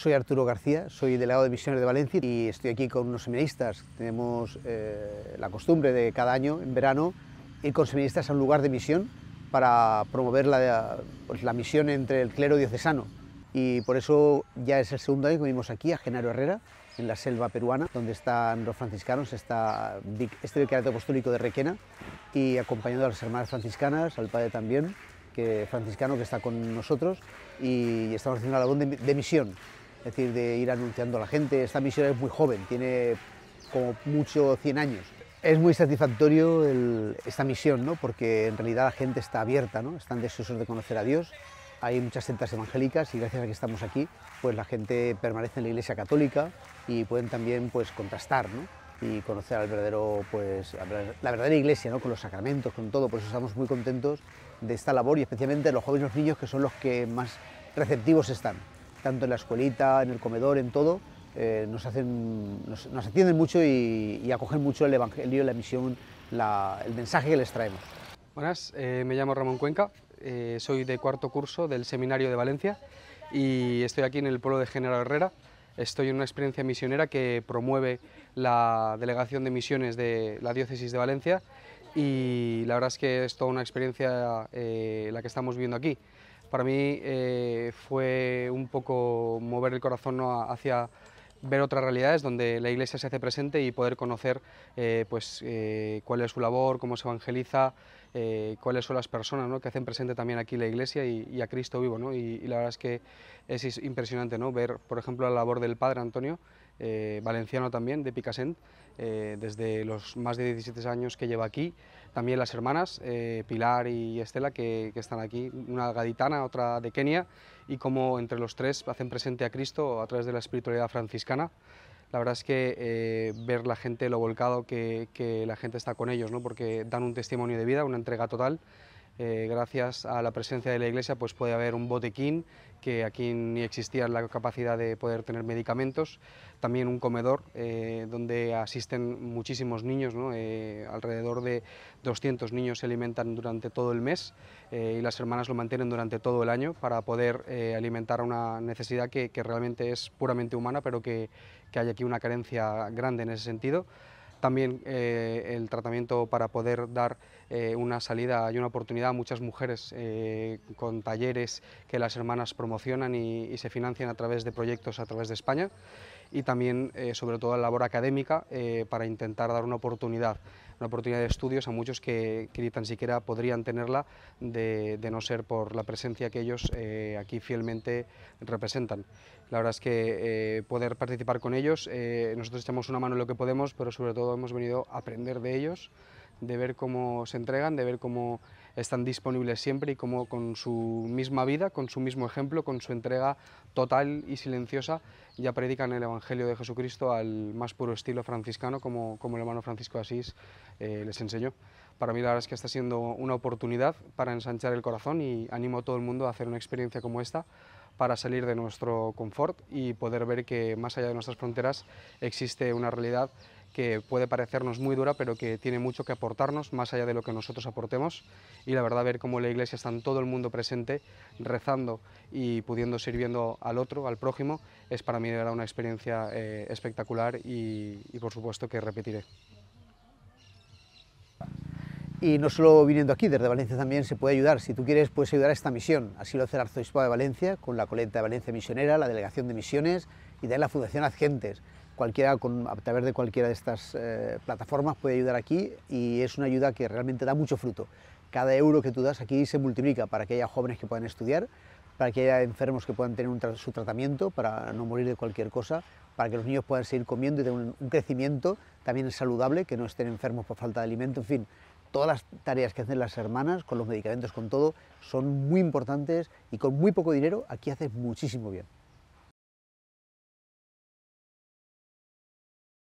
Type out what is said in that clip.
Soy Arturo García, soy delegado de Misiones de Valencia y estoy aquí con unos seminaristas. Tenemos eh, la costumbre de cada año, en verano, ir con seminaristas a un lugar de misión para promover pues, la, misión entre el clero diocesano. Y por eso ya es el segundo año que venimos aquí, a Genaro Herrera, en la selva peruana, donde están los franciscanos, está este vicariato apostólico de Requena, y acompañado a las hermanas franciscanas, al padre también, que franciscano que está con nosotros, y estamos haciendo la labor de misión es decir, de ir anunciando a la gente. Esta misión es muy joven, tiene como mucho 100 años. Es muy satisfactorio esta misión, ¿no? porque en realidad la gente está abierta, ¿no? están deseosos de conocer a Dios. Hay muchas centras evangélicas y gracias a que estamos aquí, pues la gente permanece en la Iglesia Católica y pueden también pues, contrastar ¿no? y conocer al verdadero, pues, la verdadera Iglesia, ¿no? con los sacramentos, con todo. Por eso estamos muy contentos de esta labor y especialmente los jóvenes y los niños que son los que más receptivos están tanto en la escuelita, en el comedor, en todo, eh, nos, hacen, nos, atienden mucho y, acogen mucho el Evangelio, la misión, el mensaje que les traemos. Buenas, eh, me llamo Ramón Cuenca, eh, soy de cuarto curso del Seminario de Valencia y estoy aquí en el pueblo de General Herrera. Estoy en una experiencia misionera que promueve la Delegación de Misiones de la Diócesis de Valencia y la verdad es que es toda una experiencia la que estamos viviendo aquí para mí eh, fue un poco mover el corazón hacia ver otras realidades donde la iglesia se hace presente y poder conocer eh, pues, eh, cuál es su labor, cómo se evangeliza, cuáles son las personas que hacen presente también aquí la iglesia y, a Cristo vivo. Y, la verdad es que es impresionante ver, por ejemplo, la labor del Padre Antonio eh, valenciano también, de Picasent, eh, desde los más de 17 años que lleva aquí. También las hermanas, eh, Pilar y Estela, que, están aquí, una gaditana, otra de Kenia, y como entre los tres hacen presente a Cristo a través de la espiritualidad franciscana. La verdad es que ver la gente, lo volcado que, que la gente está con ellos, ¿no? porque dan un testimonio de vida, una entrega total, eh, gracias a la presencia de la iglesia pues puede haber un botequín que aquí ni existía la capacidad de poder tener medicamentos, también un comedor eh, donde asisten muchísimos niños, eh, alrededor de 200 niños se alimentan durante todo el mes y las hermanas lo mantienen durante todo el año para poder alimentar una necesidad que, realmente es puramente humana pero que hay aquí una carencia grande en ese sentido también eh, el tratamiento para poder dar eh, una salida y una oportunidad a muchas mujeres eh, con talleres que las hermanas promocionan y, y, se financian a través de proyectos a través de España y también sobre todo la labor académica para intentar dar una oportunidad una oportunidad de estudios a muchos que, que ni tan siquiera podrían tenerla de, no ser por la presencia que ellos eh, aquí fielmente representan. La verdad es que eh, poder participar con ellos, eh, nosotros echamos una mano en lo que podemos, pero sobre todo hemos venido a aprender de ellos de ver cómo se entregan, de ver cómo están disponibles siempre y cómo con su misma vida, con su mismo ejemplo, con su entrega total y silenciosa, ya predican el Evangelio de Jesucristo al más puro estilo franciscano, como, como el hermano Francisco Asís eh, les enseñó. Para mí la verdad es que está siendo una oportunidad para ensanchar el corazón y animo a todo el mundo a hacer una experiencia como esta para salir de nuestro confort y poder ver que más allá de nuestras fronteras existe una realidad que puede parecernos muy dura, pero que tiene mucho que aportarnos, más allá de lo que nosotros aportemos. Y la verdad, ver cómo la iglesia está en todo el mundo presente, rezando y pudiendo sirviendo al otro, al prójimo, es para mí una experiencia eh, espectacular y, por supuesto que repetiré. Y no solo viniendo aquí, desde Valencia también se puede ayudar. Si tú quieres, puedes ayudar a esta misión. Así lo hace el Arzobispo de Valencia, con la Coleta de Valencia Misionera, la Delegación de Misiones y también la Fundación Agentes cualquiera a través de cualquiera de estas eh, plataformas puede ayudar aquí y es una ayuda que realmente da mucho fruto. Cada euro que tú das aquí se multiplica para que haya jóvenes que puedan estudiar, para que haya enfermos que puedan tener su tratamiento, para no morir de cualquier cosa, para que los niños puedan seguir comiendo y tener un, un crecimiento también saludable, que no estén enfermos por falta de alimento, en fin, todas las tareas que hacen las hermanas, con los medicamentos, con todo, son muy importantes y con muy poco dinero aquí haces muchísimo bien.